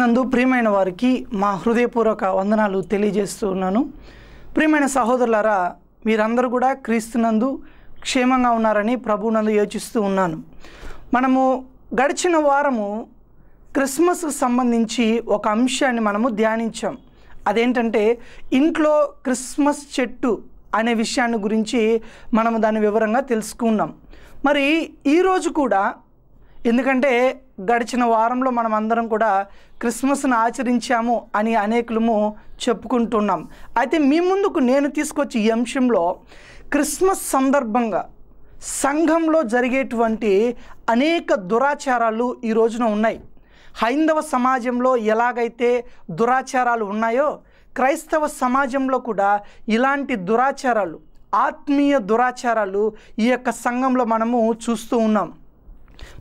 నందు ప్రియమైన వారికి మా హృదయపూర్వక వందనాలు తెలియజేస్తున్నాను ప్రియమైన సహోదరులారా మీరందరూ కూడా క్రీస్తునందు క్షేమంగా ఉన్నారని ప్రభునందు యోచిస్తూ ఉన్నాను మనము గడిచిన వారము క్రిస్మస్కు సంబంధించి ఒక అంశాన్ని మనము ధ్యానించాం అదేంటంటే ఇంట్లో క్రిస్మస్ చెట్టు అనే విషయాన్ని గురించి మనము దాన్ని వివరంగా తెలుసుకున్నాం మరి ఈరోజు కూడా ఎందుకంటే గడిచిన వారంలో మనం అందరం కూడా క్రిస్మస్ను ఆచరించాము అని అనేకులము చెప్పుకుంటున్నాం అయితే మీ ముందుకు నేను తీసుకొచ్చి ఈ అంశంలో క్రిస్మస్ సందర్భంగా సంఘంలో జరిగేటువంటి అనేక దురాచారాలు ఈ రోజున ఉన్నాయి హైందవ సమాజంలో ఎలాగైతే దురాచారాలు ఉన్నాయో క్రైస్తవ సమాజంలో కూడా ఇలాంటి దురాచారాలు ఆత్మీయ దురాచారాలు ఈ యొక్క సంఘంలో మనము చూస్తూ ఉన్నాం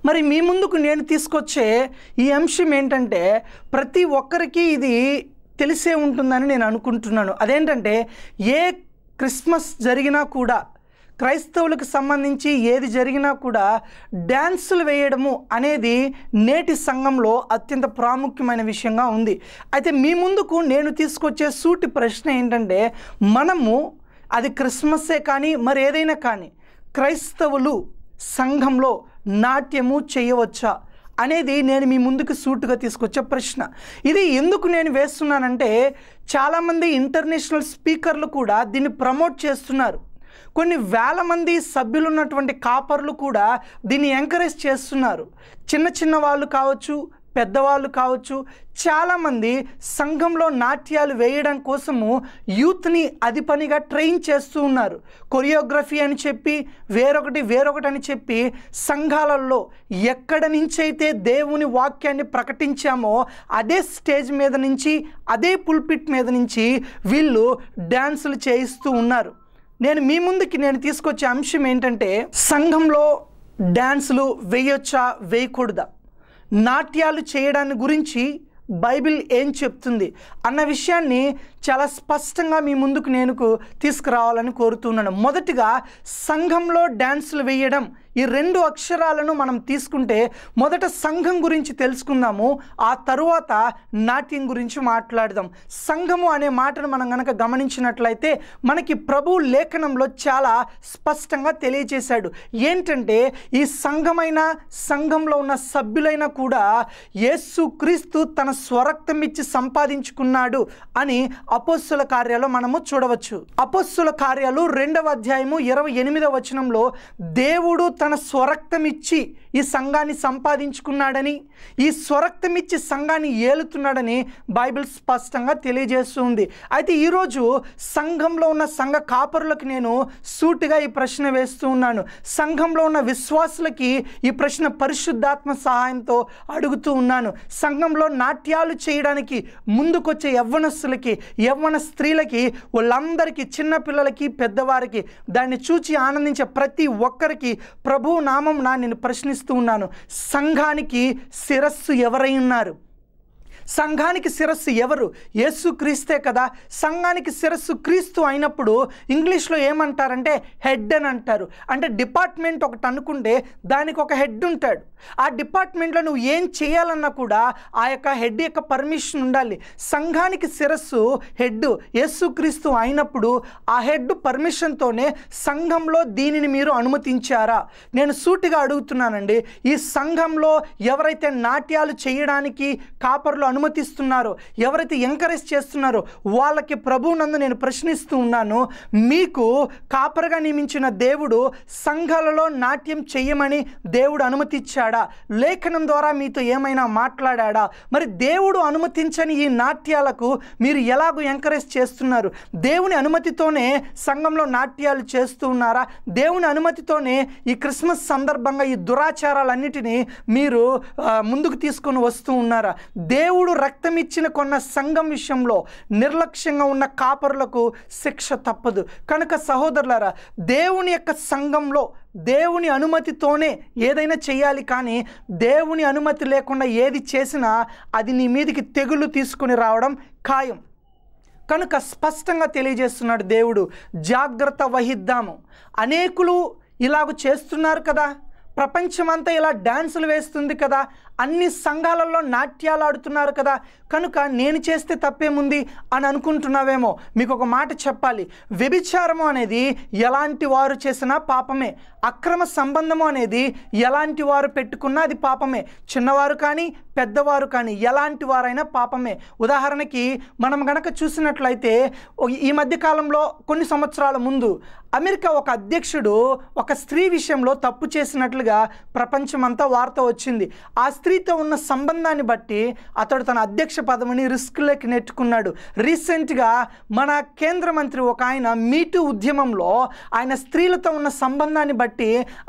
మరి మీ ముందుకు నేను తీసుకొచ్చే ఈ అంశం ఏంటంటే ప్రతి ఒక్కరికి ఇది తెలిసే ఉంటుందని నేను అనుకుంటున్నాను అదేంటంటే ఏ క్రిస్మస్ జరిగినా కూడా క్రైస్తవులకు సంబంధించి ఏది జరిగినా కూడా డ్యాన్సులు వేయడము అనేది నేటి సంఘంలో అత్యంత ప్రాముఖ్యమైన విషయంగా ఉంది అయితే మీ ముందుకు నేను తీసుకొచ్చే సూటి ప్రశ్న ఏంటంటే మనము అది క్రిస్మస్సే కానీ మరి ఏదైనా కానీ క్రైస్తవులు సంఘంలో నాట్యము చేయవచ్చా అనేది నేను మీ ముందుకు సూటుగా తీసుకొచ్చే ప్రశ్న ఇది ఎందుకు నేను వేస్తున్నానంటే చాలామంది ఇంటర్నేషనల్ స్పీకర్లు కూడా దీన్ని ప్రమోట్ చేస్తున్నారు కొన్ని వేల మంది సభ్యులు ఉన్నటువంటి కాపర్లు కూడా దీన్ని ఎంకరేజ్ చేస్తున్నారు చిన్న చిన్న వాళ్ళు కావచ్చు పెద్దవాళ్ళు కావచ్చు చాలామంది సంఘంలో నాట్యాలు వేయడం కోసము యూత్ని అది పనిగా ట్రైన్ చేస్తూ ఉన్నారు కొరియోగ్రఫీ అని చెప్పి వేరొకటి వేరొకటి అని చెప్పి సంఘాలలో ఎక్కడి నుంచైతే దేవుని వాక్యాన్ని ప్రకటించామో అదే స్టేజ్ మీద నుంచి అదే పుల్పిట్ మీద నుంచి వీళ్ళు డ్యాన్సులు చేయిస్తూ ఉన్నారు నేను మీ ముందుకి నేను తీసుకొచ్చే అంశం ఏంటంటే సంఘంలో డ్యాన్సులు వేయొచ్చా వేయకూడదా నాట్యాలు చేయడాన్ని గురించి బైబిల్ ఏం చెప్తుంది అన్న విషయాన్ని చాలా స్పష్టంగా మీ ముందుకు నేను తీసుకురావాలని కోరుతున్నాను మొదటిగా సంఘంలో డ్యాన్సులు వేయడం ఈ రెండు అక్షరాలను మనం తీసుకుంటే మొదట సంఘం గురించి తెలుసుకుందాము ఆ తరువాత నాట్యం గురించి మాట్లాడదాం సంఘము అనే మాటను మనం కనుక గమనించినట్లయితే మనకి ప్రభు లేఖనంలో చాలా స్పష్టంగా తెలియజేశాడు ఏంటంటే ఈ సంఘమైన సంఘంలో ఉన్న సభ్యులైనా కూడా యేసు క్రీస్తు తన స్వరక్తం ఇచ్చి సంపాదించుకున్నాడు అని అపోస్సుల కార్యాలు మనము చూడవచ్చు అపోస్సుల కార్యాలు రెండవ అధ్యాయము ఇరవై ఎనిమిదవ వచనంలో దేవుడు తన స్వరక్తమిచ్చి ఈ సంఘాన్ని సంపాదించుకున్నాడని ఈ స్వరక్తమిచ్చి సంఘాన్ని ఏలుతున్నాడని బైబిల్ స్పష్టంగా తెలియజేస్తుంది అయితే ఈరోజు సంఘంలో ఉన్న సంఘ కాపరులకు నేను సూటిగా ఈ ప్రశ్న వేస్తూ ఉన్నాను సంఘంలో ఉన్న విశ్వాసులకి ఈ ప్రశ్న పరిశుద్ధాత్మ సహాయంతో అడుగుతూ ఉన్నాను సంఘంలో నాట్యాలు చేయడానికి ముందుకొచ్చే యవ్వనస్తులకి యవ్వన స్త్రీలకి వాళ్ళందరికీ చిన్నపిల్లలకి పెద్దవారికి దాన్ని చూచి ఆనందించే ప్రతి ఒక్కరికి ప్రభు నామం నా నేను ప్రశ్నిస్తాను ఉన్నాను సంఘానికి శిరస్సు ఎవరై ఉన్నారు సంఘానికి శిరస్సు ఎవరు యేసు క్రీస్తే కదా సంఘానికి శిరస్సు క్రీస్తు అయినప్పుడు ఇంగ్లీష్లో ఏమంటారంటే హెడ్ అని అంటారు అంటే డిపార్ట్మెంట్ ఒకటి అనుకుంటే దానికి ఒక హెడ్ ఉంటాడు ఆ డిపార్ట్మెంట్లో నువ్వు ఏం చేయాలన్నా కూడా ఆ యొక్క హెడ్ యొక్క పర్మిషన్ ఉండాలి సంఘానికి శిరస్సు హెడ్ యేసు క్రీస్తు అయినప్పుడు ఆ హెడ్ పర్మిషన్తోనే సంఘంలో దీనిని మీరు అనుమతించారా నేను సూటిగా అడుగుతున్నానండి ఈ సంఘంలో ఎవరైతే నాట్యాలు చేయడానికి కాపర్లు అనుమతి అనుమతిస్తున్నారో ఎవరైతే ఎంకరేజ్ చేస్తున్నారో వాళ్ళకి ప్రభువునందు నేను ప్రశ్నిస్తూ ఉన్నాను మీకు కాపరగా నియమించిన దేవుడు సంఘాలలో నాట్యం చేయమని దేవుడు అనుమతిచ్చాడా లేఖనం ద్వారా మీతో ఏమైనా మాట్లాడా మరి దేవుడు అనుమతించని ఈ నాట్యాలకు మీరు ఎలాగో ఎంకరేజ్ చేస్తున్నారు దేవుని అనుమతితోనే సంఘంలో నాట్యాలు చేస్తూ ఉన్నారా దేవుని అనుమతితోనే ఈ క్రిస్మస్ సందర్భంగా ఈ దురాచారాలన్నిటినీ మీరు ముందుకు తీసుకొని వస్తూ ఉన్నారా దేవుడు దేవుడు ఇచ్చిన కొన్న సంఘం విషయంలో నిర్లక్ష్యంగా ఉన్న కాపరులకు శిక్ష తప్పదు కనుక సహోదరులారా దేవుని యొక్క సంఘంలో దేవుని అనుమతితోనే ఏదైనా చేయాలి కానీ దేవుని అనుమతి లేకుండా ఏది చేసినా అది నీ మీదికి తెగులు తీసుకుని రావడం ఖాయం కనుక స్పష్టంగా తెలియజేస్తున్నాడు దేవుడు జాగ్రత్త వహిద్దాము అనేకులు ఇలాగ చేస్తున్నారు కదా ప్రపంచమంతా ఇలా డ్యాన్సులు వేస్తుంది కదా అన్ని సంఘాలలో నాట్యాలు ఆడుతున్నారు కదా కనుక నేను చేస్తే తప్పేముంది అని అనుకుంటున్నావేమో మీకు ఒక మాట చెప్పాలి వ్యభిచారము అనేది ఎలాంటి వారు చేసినా పాపమే అక్రమ సంబంధము అనేది ఎలాంటి వారు పెట్టుకున్నా అది పాపమే చిన్నవారు కానీ పెద్దవారు కానీ ఎలాంటి వారైనా పాపమే ఉదాహరణకి మనం గనక చూసినట్లయితే ఈ మధ్యకాలంలో కొన్ని సంవత్సరాల ముందు అమెరికా ఒక అధ్యక్షుడు ఒక స్త్రీ విషయంలో తప్పు చేసినట్లుగా ప్రపంచమంతా వార్త వచ్చింది ఆ స్త్రీతో ఉన్న సంబంధాన్ని బట్టి అతడు తన అధ్యక్ష పదవిని రిస్క్లోకి నెట్టుకున్నాడు రీసెంట్గా మన కేంద్ర మంత్రి ఒక ఆయన మీటు ఉద్యమంలో ఆయన స్త్రీలతో ఉన్న సంబంధాన్ని బట్టి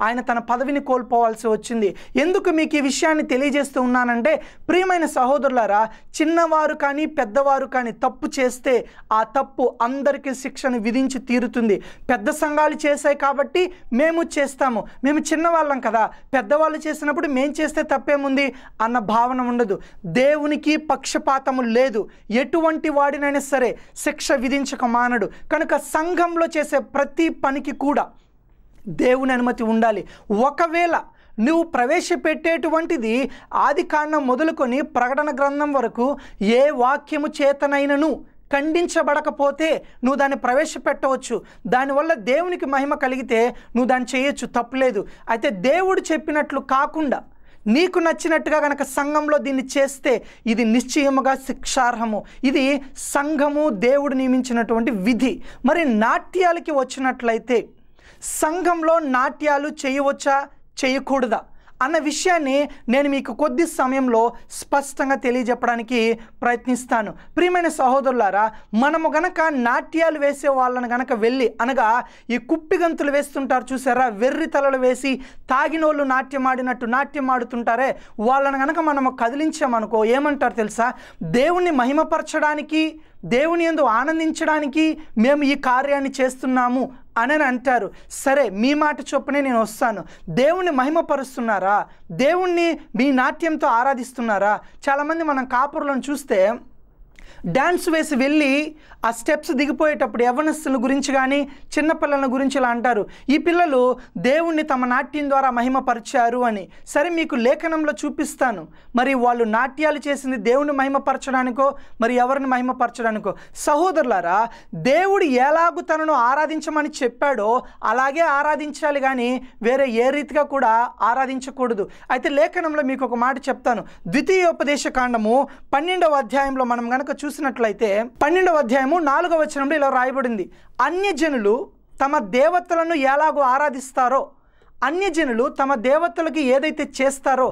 ఆయన తన పదవిని కోల్పోవాల్సి వచ్చింది ఎందుకు మీకు ఈ విషయాన్ని తెలియజేస్తూ ఉన్నానంటే ప్రియమైన సహోదరులారా చిన్నవారు కానీ పెద్దవారు కానీ తప్పు చేస్తే ఆ తప్పు అందరికీ శిక్షను విధించి తీరుతుంది పెద్ద సంఘాలు చేశాయి కాబట్టి మేము చేస్తాము మేము చిన్నవాళ్ళం కదా పెద్దవాళ్ళు చేసినప్పుడు మేము చేస్తే తప్పేముంది అన్న భావన ఉండదు దేవునికి పక్షపాతము లేదు ఎటువంటి వాడినైనా సరే శిక్ష విధించక మానడు కనుక సంఘంలో చేసే ప్రతి పనికి కూడా దేవుని అనుమతి ఉండాలి ఒకవేళ నువ్వు ప్రవేశపెట్టేటువంటిది ఆది కాండం మొదలుకొని ప్రకటన గ్రంథం వరకు ఏ వాక్యము చేతనైనను ఖండించబడకపోతే నువ్వు దాన్ని ప్రవేశపెట్టవచ్చు దానివల్ల దేవునికి మహిమ కలిగితే నువ్వు దాన్ని చేయొచ్చు తప్పులేదు అయితే దేవుడు చెప్పినట్లు కాకుండా నీకు నచ్చినట్టుగా కనుక సంఘంలో దీన్ని చేస్తే ఇది నిశ్చయముగా శిక్షార్హము ఇది సంఘము దేవుడు నియమించినటువంటి విధి మరి నాట్యాలకి వచ్చినట్లయితే సంఘంలో నాట్యాలు చేయవచ్చా చేయకూడదా అన్న విషయాన్ని నేను మీకు కొద్ది సమయంలో స్పష్టంగా తెలియజెప్పడానికి ప్రయత్నిస్తాను ప్రియమైన సహోదరులారా మనము గనక నాట్యాలు వేసే వాళ్ళని గనక వెళ్ళి అనగా ఈ కుప్పిగంతులు వేస్తుంటారు చూసారా వెర్రి తలలు వేసి తాగినోళ్ళు నాట్యం ఆడినట్టు నాట్యం ఆడుతుంటారే వాళ్ళని గనక మనము కదిలించామనుకో ఏమంటారు తెలుసా దేవుణ్ణి మహిమపరచడానికి దేవుని ఎందు ఆనందించడానికి మేము ఈ కార్యాన్ని చేస్తున్నాము అని అంటారు సరే మీ మాట చొప్పునే నేను వస్తాను దేవుణ్ణి మహిమపరుస్తున్నారా దేవుణ్ణి మీ నాట్యంతో ఆరాధిస్తున్నారా చాలామంది మనం కాపురులను చూస్తే డ్యాన్స్ వేసి వెళ్ళి ఆ స్టెప్స్ దిగిపోయేటప్పుడు యవనస్తుల గురించి కానీ చిన్నపిల్లల గురించి ఇలా అంటారు ఈ పిల్లలు దేవుణ్ణి తమ నాట్యం ద్వారా మహిమపరిచారు అని సరే మీకు లేఖనంలో చూపిస్తాను మరి వాళ్ళు నాట్యాలు చేసింది దేవుని మహిమపరచడానికో మరి ఎవరిని మహిమపరచడానికో సహోదరులారా దేవుడు ఎలాగూ తనను ఆరాధించమని చెప్పాడో అలాగే ఆరాధించాలి కానీ వేరే ఏ రీతిగా కూడా ఆరాధించకూడదు అయితే లేఖనంలో మీకు ఒక మాట చెప్తాను ద్వితీయోపదేశ కాండము పన్నెండవ అధ్యాయంలో మనం కనుక చూసినట్లయితే పన్నెండవ అధ్యాయము నాలుగవ వచనంలో ఇలా రాయబడింది అన్యజనులు తమ దేవతలను ఎలాగో ఆరాధిస్తారో అన్యజనులు తమ దేవతలకు ఏదైతే చేస్తారో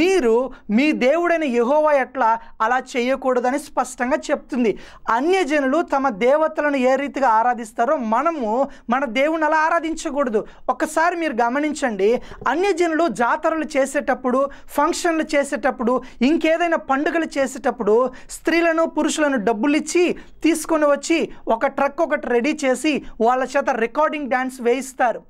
మీరు మీ దేవుడైన యహోవా ఎట్లా అలా చేయకూడదని స్పష్టంగా చెప్తుంది అన్యజనులు తమ దేవతలను ఏ రీతిగా ఆరాధిస్తారో మనము మన దేవుడిని అలా ఆరాధించకూడదు ఒక్కసారి మీరు గమనించండి అన్యజనులు జాతరలు చేసేటప్పుడు ఫంక్షన్లు చేసేటప్పుడు ఇంకేదైనా పండుగలు చేసేటప్పుడు స్త్రీలను పురుషులను డబ్బులు ఇచ్చి తీసుకొని వచ్చి ఒక ట్రక్ ఒకటి రెడీ చేసి వాళ్ళ చేత రికార్డింగ్ డ్యాన్స్ వేయిస్తారు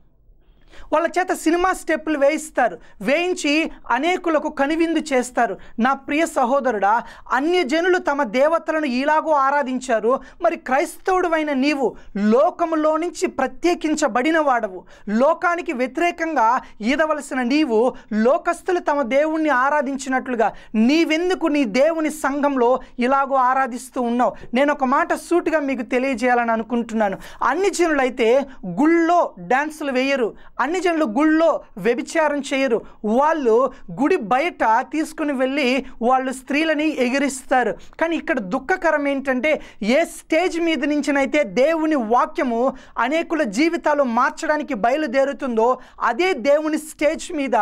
వాళ్ళ చేత సినిమా స్టెప్పులు వేయిస్తారు వేయించి అనేకులకు కనువిందు చేస్తారు నా ప్రియ సహోదరుడా అన్యజనులు తమ దేవతలను ఇలాగూ ఆరాధించారు మరి క్రైస్తవుడువైన నీవు లోకములో నుంచి ప్రత్యేకించబడిన వాడవు లోకానికి వ్యతిరేకంగా ఈదవలసిన నీవు లోకస్తులు తమ దేవుణ్ణి ఆరాధించినట్లుగా నీవెందుకు నీ దేవుని సంఘంలో ఇలాగూ ఆరాధిస్తూ ఉన్నావు నేను ఒక మాట సూటిగా మీకు తెలియజేయాలని అనుకుంటున్నాను అన్ని జనులైతే గుళ్ళో డ్యాన్సులు వేయరు అన్ని జనులు గుళ్ళో వ్యభిచారం చేయరు వాళ్ళు గుడి బయట తీసుకుని వెళ్ళి వాళ్ళు స్త్రీలని ఎగిరిస్తారు కానీ ఇక్కడ దుఃఖకరం ఏంటంటే ఏ స్టేజ్ మీద నుంచినైతే దేవుని వాక్యము అనేకుల జీవితాలు మార్చడానికి బయలుదేరుతుందో అదే దేవుని స్టేజ్ మీద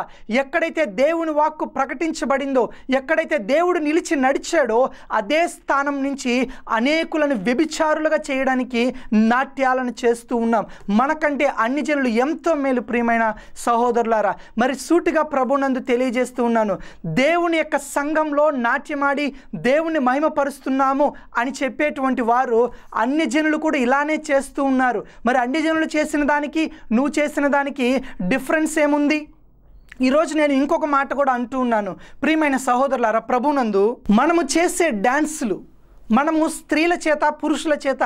ఎక్కడైతే దేవుని వాక్కు ప్రకటించబడిందో ఎక్కడైతే దేవుడు నిలిచి నడిచాడో అదే స్థానం నుంచి అనేకులను వ్యభిచారులుగా చేయడానికి నాట్యాలను చేస్తూ ఉన్నాం మనకంటే అన్ని జనులు ఎంతో మేలు ప్రియమైన సహోదరులారా మరి సూటిగా ప్రభునందు తెలియజేస్తూ ఉన్నాను దేవుని యొక్క సంఘంలో నాట్యమాడి దేవుని మహిమపరుస్తున్నాము అని చెప్పేటువంటి వారు అన్ని జనులు కూడా ఇలానే చేస్తూ ఉన్నారు మరి అన్ని జనులు చేసిన దానికి నువ్వు చేసిన దానికి డిఫరెన్స్ ఏముంది ఈరోజు నేను ఇంకొక మాట కూడా అంటూ ఉన్నాను ప్రియమైన సహోదరులారా ప్రభునందు మనము చేసే డ్యాన్సులు మనము స్త్రీల చేత పురుషుల చేత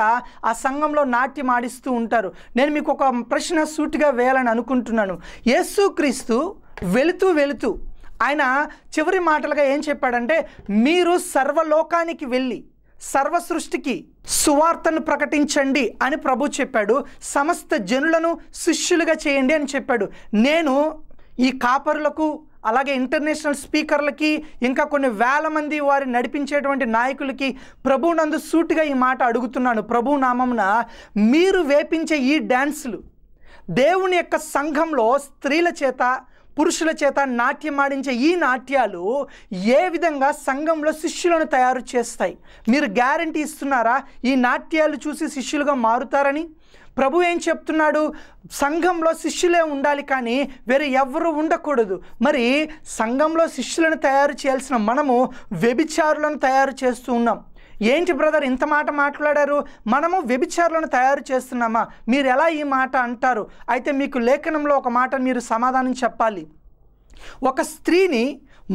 ఆ సంఘంలో నాట్యం ఆడిస్తూ ఉంటారు నేను మీకు ఒక ప్రశ్న సూటిగా వేయాలని అనుకుంటున్నాను యేసుక్రీస్తు వెళుతూ వెళుతూ ఆయన చివరి మాటలుగా ఏం చెప్పాడంటే మీరు సర్వలోకానికి వెళ్ళి సర్వ సృష్టికి సువార్తను ప్రకటించండి అని ప్రభు చెప్పాడు సమస్త జనులను శిష్యులుగా చేయండి అని చెప్పాడు నేను ఈ కాపరులకు అలాగే ఇంటర్నేషనల్ స్పీకర్లకి ఇంకా కొన్ని వేల మంది వారి నడిపించేటువంటి నాయకులకి ప్రభునందు సూటిగా ఈ మాట అడుగుతున్నాను ప్రభు నామమున మీరు వేపించే ఈ డ్యాన్సులు దేవుని యొక్క సంఘంలో స్త్రీల చేత పురుషుల చేత నాట్యం ఆడించే ఈ నాట్యాలు ఏ విధంగా సంఘంలో శిష్యులను తయారు చేస్తాయి మీరు గ్యారంటీ ఇస్తున్నారా ఈ నాట్యాలు చూసి శిష్యులుగా మారుతారని ప్రభు ఏం చెప్తున్నాడు సంఘంలో శిష్యులే ఉండాలి కానీ వేరే ఎవరు ఉండకూడదు మరి సంఘంలో శిష్యులను తయారు చేయాల్సిన మనము వ్యభిచారులను తయారు చేస్తూ ఉన్నాం ఏంటి బ్రదర్ ఇంత మాట మాట్లాడారు మనము వ్యభిచారులను తయారు చేస్తున్నామా మీరు ఎలా ఈ మాట అంటారు అయితే మీకు లేఖనంలో ఒక మాట మీరు సమాధానం చెప్పాలి ఒక స్త్రీని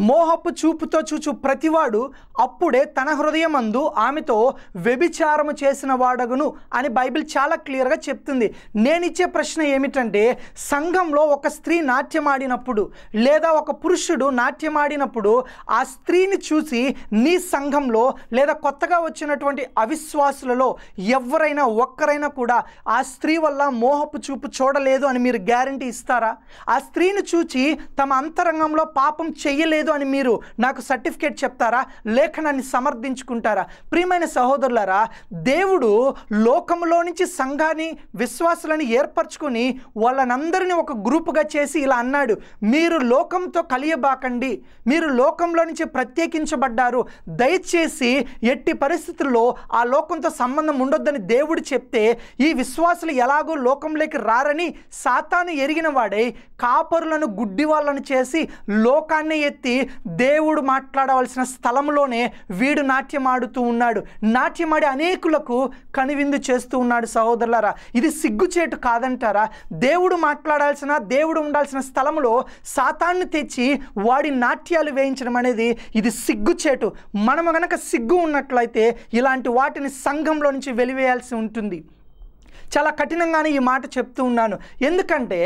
మోహపు చూపుతో చూచు ప్రతివాడు అప్పుడే తన హృదయమందు ఆమెతో వ్యభిచారము చేసిన వాడగును అని బైబిల్ చాలా క్లియర్గా చెప్తుంది నేనిచ్చే ప్రశ్న ఏమిటంటే సంఘంలో ఒక స్త్రీ నాట్యమాడినప్పుడు లేదా ఒక పురుషుడు నాట్యమాడినప్పుడు ఆ స్త్రీని చూసి నీ సంఘంలో లేదా కొత్తగా వచ్చినటువంటి అవిశ్వాసులలో ఎవరైనా ఒక్కరైనా కూడా ఆ స్త్రీ వల్ల మోహపు చూపు చూడలేదు అని మీరు గ్యారంటీ ఇస్తారా ఆ స్త్రీని చూచి తమ అంతరంగంలో పాపం చెయ్యలేదు లేదు అని మీరు నాకు సర్టిఫికేట్ చెప్తారా లేఖనాన్ని సమర్థించుకుంటారా ప్రియమైన సహోదరులారా దేవుడు లోకంలో నుంచి సంఘాన్ని విశ్వాసులను ఏర్పరచుకొని వాళ్ళనందరినీ ఒక గ్రూపుగా చేసి ఇలా అన్నాడు మీరు లోకంతో కలియబాకండి మీరు లోకంలో నుంచి ప్రత్యేకించబడ్డారు దయచేసి ఎట్టి పరిస్థితుల్లో ఆ లోకంతో సంబంధం ఉండొద్దని దేవుడు చెప్తే ఈ విశ్వాసులు ఎలాగో లోకంలోకి రారని సాతాను ఎరిగిన వాడై కాపరులను గుడ్డి వాళ్ళను చేసి లోకాన్ని ఎత్తి దేవుడు మాట్లాడవలసిన స్థలంలోనే వీడు నాట్యం ఆడుతూ ఉన్నాడు నాట్యమాడి అనేకులకు కనువిందు చేస్తూ ఉన్నాడు సహోదరులారా ఇది సిగ్గుచేటు కాదంటారా దేవుడు మాట్లాడాల్సిన దేవుడు ఉండాల్సిన స్థలంలో సాతాన్ని తెచ్చి వాడి నాట్యాలు వేయించడం అనేది ఇది సిగ్గుచేటు మనము గనక సిగ్గు ఉన్నట్లయితే ఇలాంటి వాటిని సంఘంలో నుంచి వెలివేయాల్సి ఉంటుంది చాలా కఠినంగానే ఈ మాట చెప్తూ ఉన్నాను ఎందుకంటే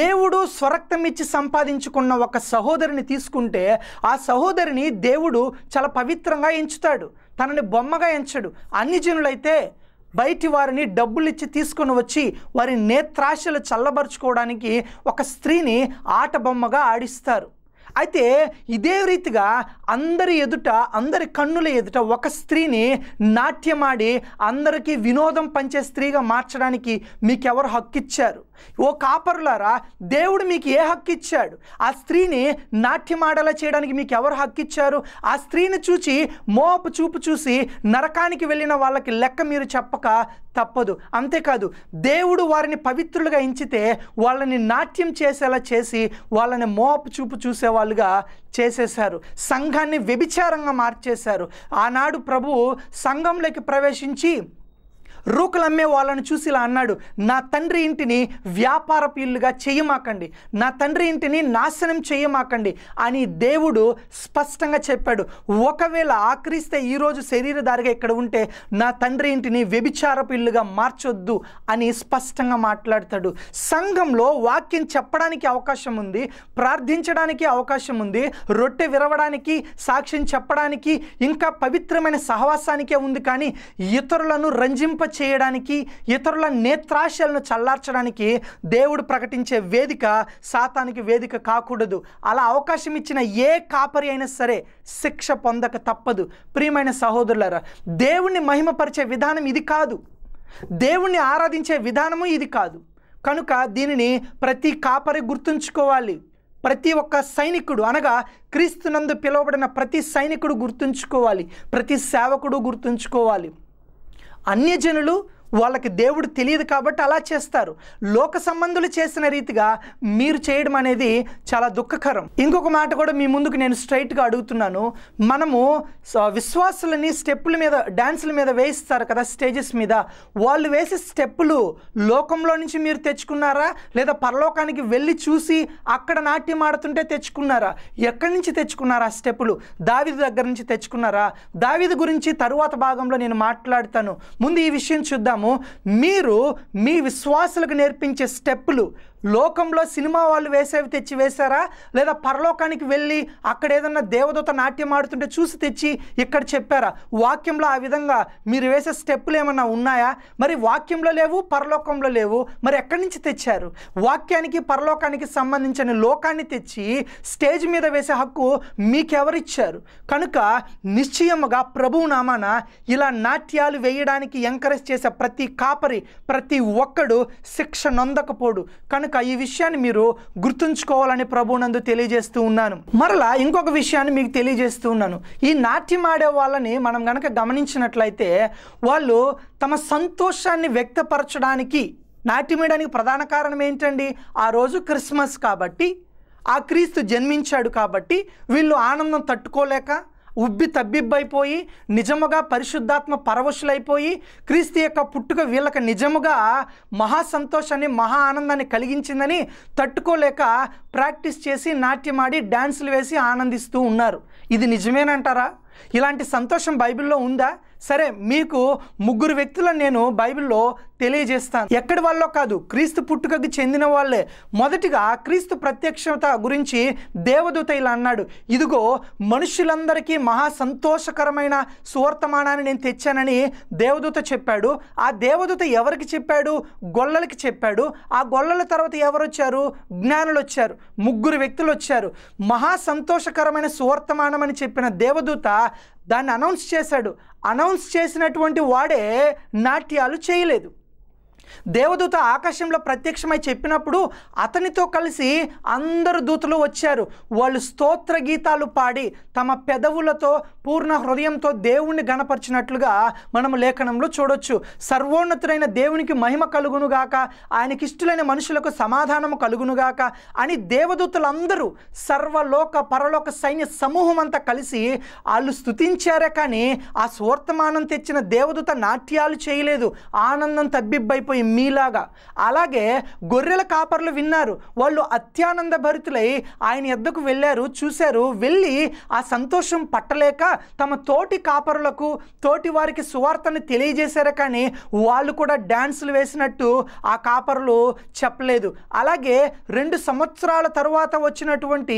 దేవుడు స్వరక్తం ఇచ్చి సంపాదించుకున్న ఒక సహోదరిని తీసుకుంటే ఆ సహోదరిని దేవుడు చాలా పవిత్రంగా ఎంచుతాడు తనని బొమ్మగా ఎంచడు అన్ని జనులైతే బయటి వారిని డబ్బులిచ్చి తీసుకొని వచ్చి వారి నేత్రాశలు చల్లబరుచుకోవడానికి ఒక స్త్రీని ఆట బొమ్మగా ఆడిస్తారు అయితే ఇదే రీతిగా అందరి ఎదుట అందరి కన్నుల ఎదుట ఒక స్త్రీని నాట్యమాడి అందరికీ వినోదం పంచే స్త్రీగా మార్చడానికి మీకెవరు హక్కు ఇచ్చారు ఓ కాపరులారా దేవుడు మీకు ఏ హక్కు ఇచ్చాడు ఆ స్త్రీని నాట్యమాడేలా చేయడానికి మీకు ఎవరు హక్కు ఇచ్చారు ఆ స్త్రీని చూచి మోపు చూపు చూసి నరకానికి వెళ్ళిన వాళ్ళకి లెక్క మీరు చెప్పక తప్పదు అంతేకాదు దేవుడు వారిని పవిత్రులుగా ఎంచితే వాళ్ళని నాట్యం చేసేలా చేసి వాళ్ళని మోపు చూపు చూసేవాళ్ళు వాళ్ళుగా చేసేశారు సంఘాన్ని వ్యభిచారంగా మార్చేశారు ఆనాడు ప్రభు సంఘంలోకి ప్రవేశించి అమ్మే వాళ్ళని చూసి ఇలా అన్నాడు నా తండ్రి ఇంటిని వ్యాపారపు ఇల్లుగా చేయమాకండి నా తండ్రి ఇంటిని నాశనం చేయమాకండి అని దేవుడు స్పష్టంగా చెప్పాడు ఒకవేళ ఆక్రిస్తే ఈరోజు శరీరధారిగా ఇక్కడ ఉంటే నా తండ్రి ఇంటిని వ్యభిచారపు ఇల్లుగా మార్చొద్దు అని స్పష్టంగా మాట్లాడతాడు సంఘంలో వాక్యం చెప్పడానికి అవకాశం ఉంది ప్రార్థించడానికి అవకాశం ఉంది రొట్టె విరవడానికి సాక్ష్యం చెప్పడానికి ఇంకా పవిత్రమైన సహవాసానికే ఉంది కానీ ఇతరులను రంజింప చేయడానికి ఇతరుల నేత్రాశలను చల్లార్చడానికి దేవుడు ప్రకటించే వేదిక సాతానికి వేదిక కాకూడదు అలా అవకాశం ఇచ్చిన ఏ కాపరి అయినా సరే శిక్ష పొందక తప్పదు ప్రియమైన సహోదరులరా దేవుణ్ణి మహిమపరిచే విధానం ఇది కాదు దేవుణ్ణి ఆరాధించే విధానము ఇది కాదు కనుక దీనిని ప్రతి కాపరి గుర్తుంచుకోవాలి ప్రతి ఒక్క సైనికుడు అనగా క్రీస్తునందు పిలువబడిన ప్రతి సైనికుడు గుర్తుంచుకోవాలి ప్రతి సేవకుడు గుర్తుంచుకోవాలి అన్యజనులు వాళ్ళకి దేవుడు తెలియదు కాబట్టి అలా చేస్తారు లోక సంబంధులు చేసిన రీతిగా మీరు చేయడం అనేది చాలా దుఃఖకరం ఇంకొక మాట కూడా మీ ముందుకు నేను స్ట్రైట్గా అడుగుతున్నాను మనము విశ్వాసులని స్టెప్పుల మీద డ్యాన్సుల మీద వేయిస్తారు కదా స్టేజెస్ మీద వాళ్ళు వేసే స్టెప్పులు లోకంలో నుంచి మీరు తెచ్చుకున్నారా లేదా పరలోకానికి వెళ్ళి చూసి అక్కడ నాట్యం ఆడుతుంటే తెచ్చుకున్నారా ఎక్కడి నుంచి తెచ్చుకున్నారా ఆ స్టెప్పులు దావిది దగ్గర నుంచి తెచ్చుకున్నారా దావిది గురించి తరువాత భాగంలో నేను మాట్లాడతాను ముందు ఈ విషయం చూద్దాం చూస్తాము మీరు మీ విశ్వాసులకు నేర్పించే స్టెప్పులు లోకంలో సినిమా వాళ్ళు వేసేవి తెచ్చి వేశారా లేదా పరలోకానికి వెళ్ళి అక్కడ ఏదన్నా దేవదూత నాట్యం ఆడుతుంటే చూసి తెచ్చి ఇక్కడ చెప్పారా వాక్యంలో ఆ విధంగా మీరు వేసే స్టెప్పులు ఏమన్నా ఉన్నాయా మరి వాక్యంలో లేవు పరలోకంలో లేవు మరి ఎక్కడి నుంచి తెచ్చారు వాక్యానికి పరలోకానికి సంబంధించిన లోకాన్ని తెచ్చి స్టేజ్ మీద వేసే హక్కు మీకెవరిచ్చారు కనుక నిశ్చయముగా ప్రభువు నామాన ఇలా నాట్యాలు వేయడానికి ఎంకరేజ్ చేసే ప్రతి కాపరి ప్రతి ఒక్కడు శిక్ష నొందకపోడు కనుక కనుక ఈ విషయాన్ని మీరు గుర్తుంచుకోవాలని ప్రభునందు తెలియజేస్తూ ఉన్నాను మరలా ఇంకొక విషయాన్ని మీకు తెలియజేస్తూ ఉన్నాను ఈ నాట్యం ఆడే వాళ్ళని మనం కనుక గమనించినట్లయితే వాళ్ళు తమ సంతోషాన్ని వ్యక్తపరచడానికి నాట్యం వేయడానికి ప్రధాన కారణం ఏంటండి ఆ రోజు క్రిస్మస్ కాబట్టి ఆ క్రీస్తు జన్మించాడు కాబట్టి వీళ్ళు ఆనందం తట్టుకోలేక ఉబ్బి తబ్బిబ్బైపోయి నిజముగా పరిశుద్ధాత్మ పరవశులైపోయి క్రీస్తు యొక్క పుట్టుక వీళ్ళకి నిజముగా మహా సంతోషాన్ని మహా ఆనందాన్ని కలిగించిందని తట్టుకోలేక ప్రాక్టీస్ చేసి నాట్యమాడి డ్యాన్సులు వేసి ఆనందిస్తూ ఉన్నారు ఇది నిజమేనంటారా ఇలాంటి సంతోషం బైబిల్లో ఉందా సరే మీకు ముగ్గురు వ్యక్తులను నేను బైబిల్లో తెలియజేస్తాను ఎక్కడి వాళ్ళో కాదు క్రీస్తు పుట్టుకకి చెందిన వాళ్ళే మొదటిగా క్రీస్తు ప్రత్యక్షత గురించి దేవదూత ఇలా అన్నాడు ఇదిగో మనుషులందరికీ మహా సంతోషకరమైన సువర్తమానాన్ని నేను తెచ్చానని దేవదూత చెప్పాడు ఆ దేవదూత ఎవరికి చెప్పాడు గొల్లలకి చెప్పాడు ఆ గొల్లల తర్వాత ఎవరు వచ్చారు జ్ఞానులు వచ్చారు ముగ్గురు వ్యక్తులు వచ్చారు మహా సంతోషకరమైన సువర్తమానం అని చెప్పిన దేవదూత దాన్ని అనౌన్స్ చేశాడు అనౌన్స్ చేసినటువంటి వాడే నాట్యాలు చేయలేదు దేవదూత ఆకాశంలో ప్రత్యక్షమై చెప్పినప్పుడు అతనితో కలిసి అందరు దూతలు వచ్చారు వాళ్ళు స్తోత్ర గీతాలు పాడి తమ పెదవులతో పూర్ణ హృదయంతో దేవుణ్ణి గణపరిచినట్లుగా మనం లేఖనంలో చూడొచ్చు సర్వోన్నతుడైన దేవునికి మహిమ కలుగునుగాక ఇష్టలైన మనుషులకు సమాధానము కలుగునుగాక అని దేవదూతలందరూ సర్వలోక పరలోక సైన్య సమూహం అంతా కలిసి వాళ్ళు స్థుతించారే కానీ ఆ స్వర్తమానం తెచ్చిన దేవదూత నాట్యాలు చేయలేదు ఆనందం తబ్బిబ్బైపోయింది అయిపోయి మీలాగా అలాగే గొర్రెల కాపర్లు విన్నారు వాళ్ళు అత్యానంద భరితులై ఆయన ఎద్దకు వెళ్ళారు చూశారు వెళ్ళి ఆ సంతోషం పట్టలేక తమ తోటి కాపరులకు తోటి వారికి సువార్తను తెలియజేశారు కానీ వాళ్ళు కూడా డ్యాన్సులు వేసినట్టు ఆ కాపరులు చెప్పలేదు అలాగే రెండు సంవత్సరాల తర్వాత వచ్చినటువంటి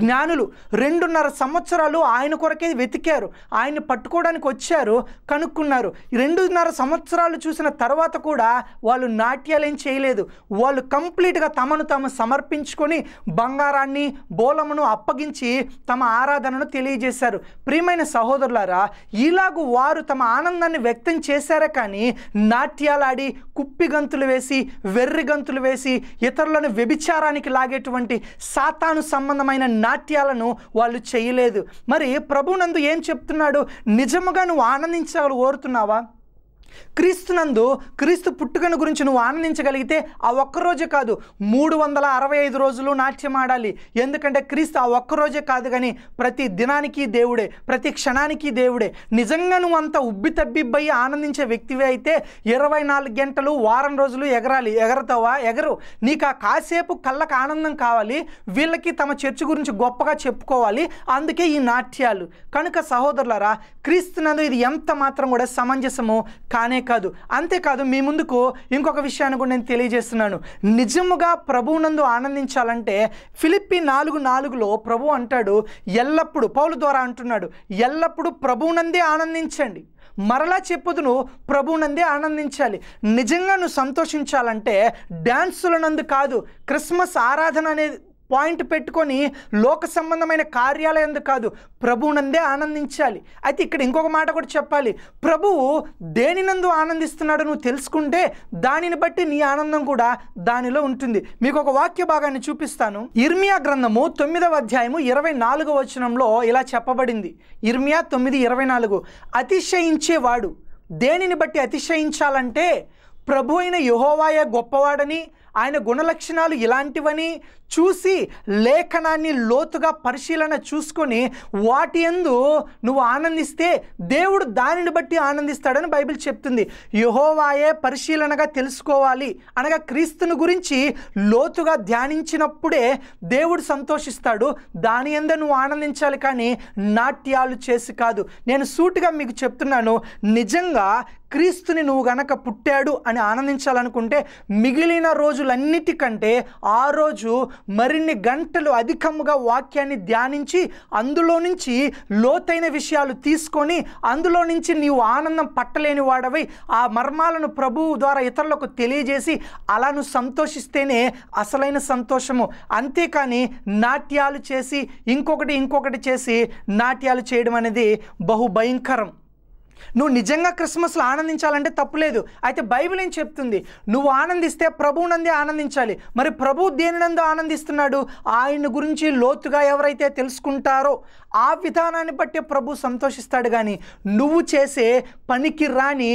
జ్ఞానులు రెండున్నర సంవత్సరాలు ఆయన కొరకే వెతికారు ఆయన పట్టుకోవడానికి వచ్చారు కనుక్కున్నారు రెండున్నర సంవత్సరాలు చూసిన తర్వాత కూడా వాళ్ళు నాట్యాలు ఏం చేయలేదు వాళ్ళు కంప్లీట్గా తమను తాము సమర్పించుకొని బంగారాన్ని బోలమును అప్పగించి తమ ఆరాధనను తెలియజేశారు ప్రియమైన సహోదరులారా ఇలాగూ వారు తమ ఆనందాన్ని వ్యక్తం చేశారే కానీ నాట్యాలాడి కుప్పి గంతులు వేసి వెర్రి గంతులు వేసి ఇతరులను వ్యభిచారానికి లాగేటువంటి సాతాను సంబంధమైన నాట్యాలను వాళ్ళు చేయలేదు మరి ప్రభునందు ఏం చెప్తున్నాడు నిజముగా నువ్వు ఆనందించాలని కోరుతున్నావా క్రీస్తునందు క్రీస్తు పుట్టుకను గురించి నువ్వు ఆనందించగలిగితే ఆ ఒక్కరోజే కాదు మూడు వందల అరవై ఐదు రోజులు నాట్యం ఆడాలి ఎందుకంటే క్రీస్తు ఆ ఒక్కరోజే కాదు కానీ ప్రతి దినానికి దేవుడే ప్రతి క్షణానికి దేవుడే నిజంగా నువ్వు అంత ఉబ్బితబ్బిబ్బయి ఆనందించే వ్యక్తివే అయితే ఇరవై నాలుగు గంటలు వారం రోజులు ఎగరాలి ఎగరతావా ఎగరు నీకు ఆ కాసేపు కళ్ళకు ఆనందం కావాలి వీళ్ళకి తమ చర్చ గురించి గొప్పగా చెప్పుకోవాలి అందుకే ఈ నాట్యాలు కనుక సహోదరులరా క్రీస్తునందు ఇది ఎంత మాత్రం కూడా సమంజసము కా కానే కాదు అంతేకాదు మీ ముందుకు ఇంకొక విషయాన్ని కూడా నేను తెలియజేస్తున్నాను నిజముగా ప్రభువునందు ఆనందించాలంటే ఫిలిప్పి నాలుగు నాలుగులో ప్రభు అంటాడు ఎల్లప్పుడూ పౌలు ద్వారా అంటున్నాడు ఎల్లప్పుడూ ప్రభువునందే ఆనందించండి మరలా చెప్పదు నువ్వు ప్రభువునందే ఆనందించాలి నిజంగా నువ్వు సంతోషించాలంటే డ్యాన్సులనందు కాదు క్రిస్మస్ ఆరాధన అనేది పాయింట్ పెట్టుకొని లోక సంబంధమైన కార్యాలయం కాదు ప్రభువునందే ఆనందించాలి అయితే ఇక్కడ ఇంకొక మాట కూడా చెప్పాలి ప్రభువు దేనినందు ఆనందిస్తున్నాడు నువ్వు తెలుసుకుంటే దానిని బట్టి నీ ఆనందం కూడా దానిలో ఉంటుంది మీకు ఒక వాక్య భాగాన్ని చూపిస్తాను ఇర్మియా గ్రంథము తొమ్మిదవ అధ్యాయము ఇరవై నాలుగవ వచనంలో ఇలా చెప్పబడింది ఇర్మియా తొమ్మిది ఇరవై నాలుగు అతిశయించేవాడు దేనిని బట్టి అతిశయించాలంటే ప్రభు అయిన యహోవాయ గొప్పవాడని ఆయన గుణలక్షణాలు ఇలాంటివని చూసి లేఖనాన్ని లోతుగా పరిశీలన చూసుకొని వాటి ఎందు నువ్వు ఆనందిస్తే దేవుడు దానిని బట్టి ఆనందిస్తాడని బైబిల్ చెప్తుంది యహోవాయే పరిశీలనగా తెలుసుకోవాలి అనగా క్రీస్తుని గురించి లోతుగా ధ్యానించినప్పుడే దేవుడు సంతోషిస్తాడు దాని ఎందు నువ్వు ఆనందించాలి కానీ నాట్యాలు చేసి కాదు నేను సూటిగా మీకు చెప్తున్నాను నిజంగా క్రీస్తుని నువ్వు గనక పుట్టాడు అని ఆనందించాలనుకుంటే మిగిలిన రోజులన్నిటికంటే ఆ రోజు మరిన్ని గంటలు అధికముగా వాక్యాన్ని ధ్యానించి అందులో నుంచి లోతైన విషయాలు తీసుకొని అందులో నుంచి నీవు ఆనందం పట్టలేని వాడవై ఆ మర్మాలను ప్రభువు ద్వారా ఇతరులకు తెలియజేసి అలా నువ్వు సంతోషిస్తేనే అసలైన సంతోషము అంతేకాని నాట్యాలు చేసి ఇంకొకటి ఇంకొకటి చేసి నాట్యాలు చేయడం అనేది బహు భయంకరం నువ్వు నిజంగా క్రిస్మస్లో ఆనందించాలంటే తప్పులేదు అయితే బైబిల్ ఏం చెప్తుంది నువ్వు ఆనందిస్తే ప్రభువునందే ఆనందించాలి మరి ప్రభు దేనినందు ఆనందిస్తున్నాడు ఆయన గురించి లోతుగా ఎవరైతే తెలుసుకుంటారో ఆ విధానాన్ని బట్టి ప్రభు సంతోషిస్తాడు కానీ నువ్వు చేసే పనికి రాని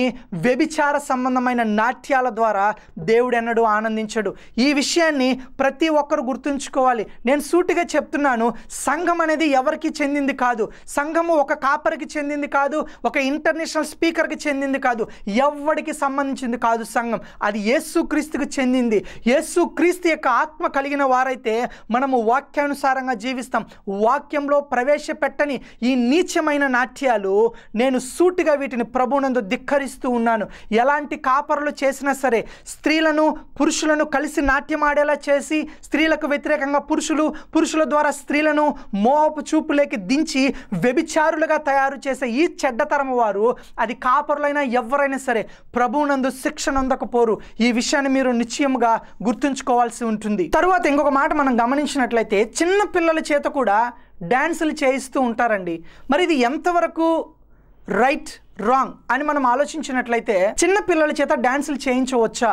వ్యభిచార సంబంధమైన నాట్యాల ద్వారా దేవుడు ఎన్నడూ ఆనందించడు ఈ విషయాన్ని ప్రతి ఒక్కరు గుర్తుంచుకోవాలి నేను సూటిగా చెప్తున్నాను సంఘం అనేది ఎవరికి చెందింది కాదు సంఘము ఒక కాపరికి చెందింది కాదు ఒక ఇంటర్ ఇంటర్నేషనల్ స్పీకర్కి చెందింది కాదు ఎవరికి సంబంధించింది కాదు సంఘం అది యేసుక్రీస్తుకి చెందింది యేసుక్రీస్తు యొక్క ఆత్మ కలిగిన వారైతే మనము వాక్యానుసారంగా జీవిస్తాం వాక్యంలో ప్రవేశపెట్టని ఈ నీచమైన నాట్యాలు నేను సూటిగా వీటిని ప్రభునందు ధిక్కరిస్తూ ఉన్నాను ఎలాంటి కాపర్లు చేసినా సరే స్త్రీలను పురుషులను కలిసి నాట్యం ఆడేలా చేసి స్త్రీలకు వ్యతిరేకంగా పురుషులు పురుషుల ద్వారా స్త్రీలను మోహపు చూపులేకి దించి వ్యభిచారులుగా తయారు చేసే ఈ చెడ్డతరం వారు అది కాపరులైనా ఎవరైనా సరే ప్రభువునందు శిక్షణ అందకపోరు ఈ విషయాన్ని మీరు నిశ్చయంగా గుర్తుంచుకోవాల్సి ఉంటుంది తరువాత ఇంకొక మాట మనం గమనించినట్లయితే చిన్న పిల్లల చేత కూడా డ్యాన్సులు చేయిస్తూ ఉంటారండి మరి ఇది ఎంతవరకు రైట్ రాంగ్ అని మనం ఆలోచించినట్లయితే చిన్న పిల్లల చేత డ్యాన్సులు చేయించవచ్చా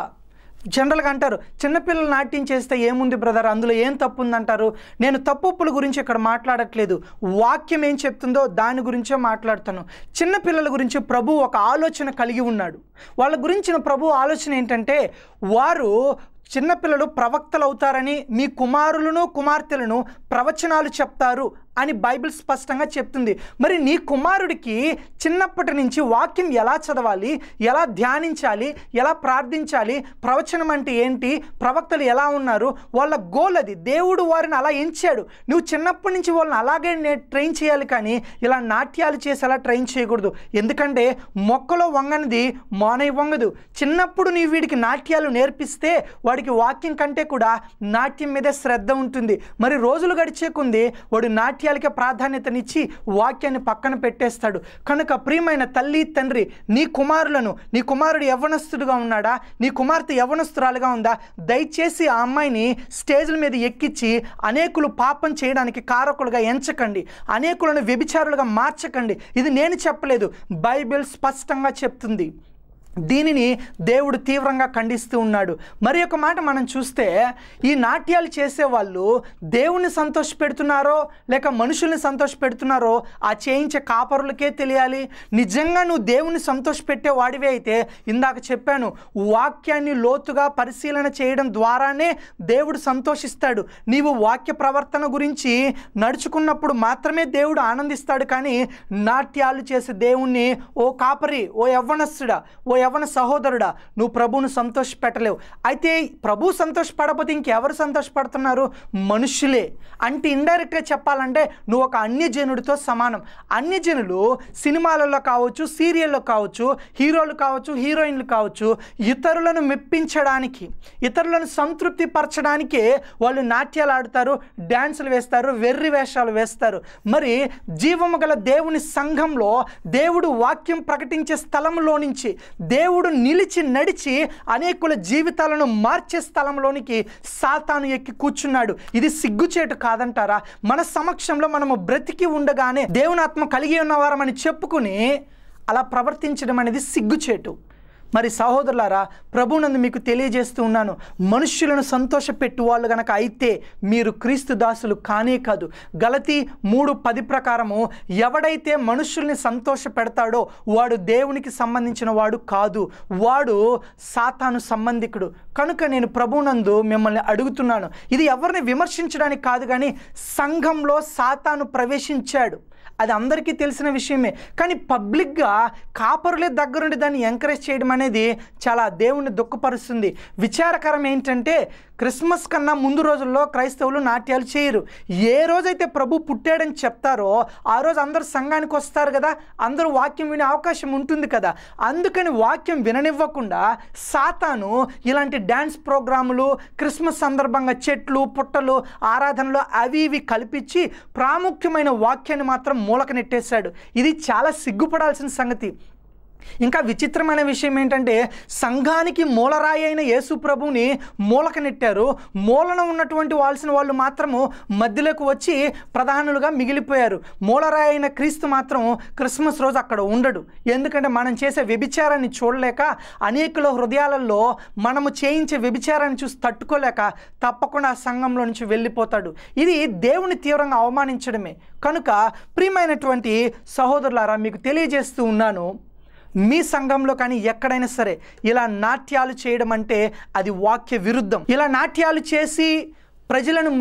జనరల్గా అంటారు చిన్నపిల్లలు నాట్యం చేస్తే ఏముంది బ్రదర్ అందులో ఏం తప్పు ఉందంటారు నేను తప్పుప్పుల గురించి ఇక్కడ మాట్లాడట్లేదు వాక్యం ఏం చెప్తుందో దాని గురించే మాట్లాడతాను చిన్నపిల్లల గురించి ప్రభు ఒక ఆలోచన కలిగి ఉన్నాడు వాళ్ళ గురించిన ప్రభు ఆలోచన ఏంటంటే వారు చిన్నపిల్లలు ప్రవక్తలు అవుతారని మీ కుమారులను కుమార్తెలను ప్రవచనాలు చెప్తారు అని బైబిల్ స్పష్టంగా చెప్తుంది మరి నీ కుమారుడికి చిన్నప్పటి నుంచి వాక్యం ఎలా చదవాలి ఎలా ధ్యానించాలి ఎలా ప్రార్థించాలి ప్రవచనం అంటే ఏంటి ప్రవక్తలు ఎలా ఉన్నారు వాళ్ళ గోల్ అది దేవుడు వారిని అలా ఎంచాడు నువ్వు చిన్నప్పటి నుంచి వాళ్ళని అలాగే ట్రైన్ చేయాలి కానీ ఇలా నాట్యాలు చేసి అలా ట్రైన్ చేయకూడదు ఎందుకంటే మొక్కలో వంగనిది మానై వంగదు చిన్నప్పుడు నీ వీడికి నాట్యాలు నేర్పిస్తే వాడికి వాక్యం కంటే కూడా నాట్యం మీదే శ్రద్ధ ఉంటుంది మరి రోజులు గడిచే కొంది వాడు నాట్యం వాక్యాలకే ప్రాధాన్యతనిచ్చి వాక్యాన్ని పక్కన పెట్టేస్తాడు కనుక ప్రియమైన తల్లి తండ్రి నీ కుమారులను నీ కుమారుడు యవ్వనస్తుడుగా ఉన్నాడా నీ కుమార్తె యవ్వనస్తురాలుగా ఉందా దయచేసి ఆ అమ్మాయిని స్టేజ్ల మీద ఎక్కించి అనేకులు పాపం చేయడానికి కారకులుగా ఎంచకండి అనేకులను వ్యభిచారులుగా మార్చకండి ఇది నేను చెప్పలేదు బైబిల్ స్పష్టంగా చెప్తుంది దీనిని దేవుడు తీవ్రంగా ఖండిస్తూ ఉన్నాడు మరి ఒక మాట మనం చూస్తే ఈ నాట్యాలు చేసేవాళ్ళు దేవుణ్ణి సంతోష పెడుతున్నారో లేక మనుషుల్ని సంతోష పెడుతున్నారో ఆ చేయించే కాపరులకే తెలియాలి నిజంగా నువ్వు దేవుణ్ణి సంతోషపెట్టే వాడివే అయితే ఇందాక చెప్పాను వాక్యాన్ని లోతుగా పరిశీలన చేయడం ద్వారానే దేవుడు సంతోషిస్తాడు నీవు వాక్య ప్రవర్తన గురించి నడుచుకున్నప్పుడు మాత్రమే దేవుడు ఆనందిస్తాడు కానీ నాట్యాలు చేసే దేవుణ్ణి ఓ కాపరి ఓ యవ్వనస్తుడా ఓ యవన సహోదరుడా నువ్వు ప్రభువును సంతోషపెట్టలేవు అయితే ప్రభు సంతోషపడకపోతే ఇంకెవరు సంతోషపడుతున్నారు మనుషులే అంటే ఇండైరెక్ట్గా చెప్పాలంటే నువ్వు ఒక అన్యజనుడితో సమానం అన్యజనులు సినిమాలలో కావచ్చు సీరియల్లో కావచ్చు హీరోలు కావచ్చు హీరోయిన్లు కావచ్చు ఇతరులను మెప్పించడానికి ఇతరులను సంతృప్తి పరచడానికే వాళ్ళు నాట్యాలు ఆడుతారు డ్యాన్సులు వేస్తారు వెర్రి వేషాలు వేస్తారు మరి జీవము గల దేవుని సంఘంలో దేవుడు వాక్యం ప్రకటించే స్థలంలో నుంచి దేవుడు నిలిచి నడిచి అనేకుల జీవితాలను మార్చే స్థలంలోనికి సాతాను ఎక్కి కూర్చున్నాడు ఇది సిగ్గుచేటు కాదంటారా మన సమక్షంలో మనము బ్రతికి ఉండగానే దేవునాత్మ కలిగి ఉన్నవారమని చెప్పుకుని అలా ప్రవర్తించడం అనేది సిగ్గుచేటు మరి సహోదరులారా ప్రభునందు మీకు తెలియజేస్తూ ఉన్నాను మనుష్యులను సంతోషపెట్టు వాళ్ళు గనక అయితే మీరు క్రీస్తు దాసులు కానే కాదు గలతీ మూడు పది ప్రకారము ఎవడైతే మనుష్యుల్ని సంతోష పెడతాడో వాడు దేవునికి సంబంధించిన వాడు కాదు వాడు సాతాను సంబంధికుడు కనుక నేను ప్రభునందు మిమ్మల్ని అడుగుతున్నాను ఇది ఎవరిని విమర్శించడానికి కాదు కానీ సంఘంలో సాతాను ప్రవేశించాడు అది అందరికీ తెలిసిన విషయమే కానీ పబ్లిక్గా కాపరులే దగ్గరుండి దాన్ని ఎంకరేజ్ చేయడం అనేది చాలా దేవుణ్ణి దుఃఖపరుస్తుంది విచారకరం ఏంటంటే క్రిస్మస్ కన్నా ముందు రోజుల్లో క్రైస్తవులు నాట్యాలు చేయరు ఏ రోజైతే ప్రభు పుట్టాడని చెప్తారో ఆ రోజు అందరూ సంఘానికి వస్తారు కదా అందరూ వాక్యం వినే అవకాశం ఉంటుంది కదా అందుకని వాక్యం విననివ్వకుండా సాతాను ఇలాంటి డ్యాన్స్ ప్రోగ్రాములు క్రిస్మస్ సందర్భంగా చెట్లు పుట్టలు ఆరాధనలు అవి ఇవి కల్పించి ప్రాముఖ్యమైన వాక్యాన్ని మాత్రం మూలక నెట్టేశాడు ఇది చాలా సిగ్గుపడాల్సిన సంగతి ఇంకా విచిత్రమైన విషయం ఏంటంటే సంఘానికి మూలరాయి అయిన యేసు ప్రభుని మూలక నెట్టారు మూలన ఉన్నటువంటి వాల్సిన వాళ్ళు మాత్రము మధ్యలోకి వచ్చి ప్రధానులుగా మిగిలిపోయారు మూలరాయి అయిన క్రీస్తు మాత్రం క్రిస్మస్ రోజు అక్కడ ఉండడు ఎందుకంటే మనం చేసే వ్యభిచారాన్ని చూడలేక అనేకుల హృదయాలలో మనము చేయించే వ్యభిచారాన్ని చూసి తట్టుకోలేక తప్పకుండా సంఘంలో నుంచి వెళ్ళిపోతాడు ఇది దేవుని తీవ్రంగా అవమానించడమే కనుక ప్రియమైనటువంటి సహోదరులారా మీకు తెలియజేస్తూ ఉన్నాను మీ సంఘంలో కానీ ఎక్కడైనా సరే ఇలా నాట్యాలు చేయడం అంటే అది వాక్య విరుద్ధం ఇలా నాట్యాలు చేసి ప్రజలను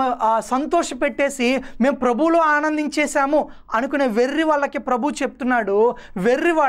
సంతోషపెట్టేసి మేము ప్రభువులో ఆనందించేశాము అనుకునే వెర్రి వాళ్ళకి ప్రభు చెప్తున్నాడు వెర్రివాడ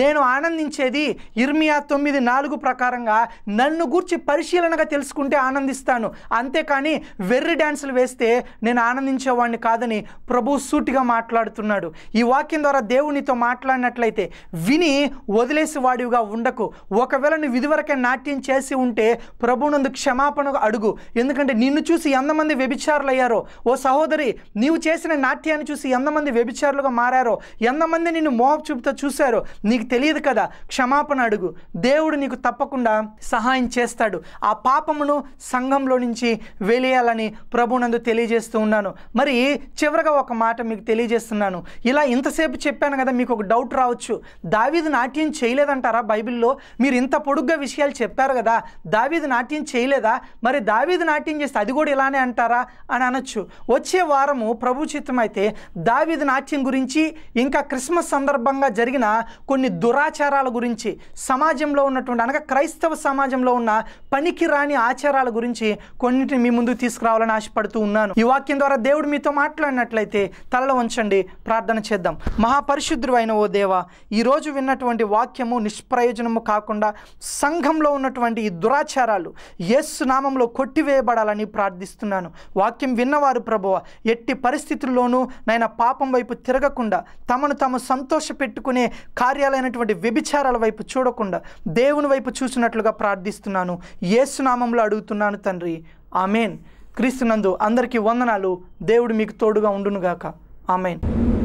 నేను ఆనందించేది ఇర్మియా తొమ్మిది నాలుగు ప్రకారంగా నన్ను గూర్చి పరిశీలనగా తెలుసుకుంటే ఆనందిస్తాను అంతేకాని వెర్రి డ్యాన్సులు వేస్తే నేను ఆనందించేవాడిని కాదని ప్రభు సూటిగా మాట్లాడుతున్నాడు ఈ వాక్యం ద్వారా దేవునితో మాట్లాడినట్లయితే విని వదిలేసి వాడివిగా ఉండకు ఒకవేళ నువ్వు ఇదివరకే నాట్యం చేసి ఉంటే ప్రభునందు క్షమాపణ అడుగు ఎందుకంటే నిన్ను చూసి ఎంతమంది వ్యభిచారులు అయ్యారో ఓ సహోదరి నీవు చేసిన నాట్యాన్ని చూసి ఎంతమంది వ్యభిచారులుగా మారారో ఎంతమంది నిన్ను మోహ చూపుతో చూశారో నీకు తెలియదు కదా క్షమాపణ అడుగు దేవుడు నీకు తప్పకుండా సహాయం చేస్తాడు ఆ పాపమును సంఘంలో నుంచి వెలియాలని ప్రభునందు తెలియజేస్తూ ఉన్నాను మరి చివరగా ఒక మాట మీకు తెలియజేస్తున్నాను ఇలా ఇంతసేపు చెప్పాను కదా మీకు ఒక డౌట్ రావచ్చు దావీదు నాట్యం చేయలేదంటారా బైబిల్లో మీరు ఇంత పొడుగ్గా విషయాలు చెప్పారు కదా దావీదు నాట్యం చేయలేదా మరి దావీదు నాట్యం చేస్తే అది కూడా ఇలానే అంటారా అని అనొచ్చు వచ్చే వారము ప్రభు చిత్తమైతే దావిది నాట్యం గురించి ఇంకా క్రిస్మస్ సందర్భంగా జరిగిన కొన్ని దురాచారాల గురించి సమాజంలో ఉన్నటువంటి అనగా క్రైస్తవ సమాజంలో ఉన్న పనికి రాని ఆచారాల గురించి కొన్నిటిని మీ ముందు తీసుకురావాలని ఆశపడుతూ ఉన్నాను ఈ వాక్యం ద్వారా దేవుడు మీతో మాట్లాడినట్లయితే తలలో ఉంచండి ప్రార్థన చేద్దాం మహాపరిశుద్ధుడు అయిన ఓ దేవ ఈరోజు విన్నటువంటి వాక్యము నిష్ప్రయోజనము కాకుండా సంఘంలో ఉన్నటువంటి ఈ దురాచారాలు ఎస్ నామంలో కొట్టివేయబడాలని ప్రార్థి ప్రార్థిస్తున్నాను వాక్యం విన్నవారు ప్రభువ ఎట్టి పరిస్థితుల్లోనూ నాయన పాపం వైపు తిరగకుండా తమను తాము సంతోష పెట్టుకునే కార్యాలైనటువంటి వ్యభిచారాల వైపు చూడకుండా దేవుని వైపు చూసినట్లుగా ప్రార్థిస్తున్నాను ఏసునామంలో అడుగుతున్నాను తండ్రి ఆమెన్ క్రీస్తునందు అందరికీ వందనాలు దేవుడు మీకు తోడుగా ఉండునుగాక ఆమెన్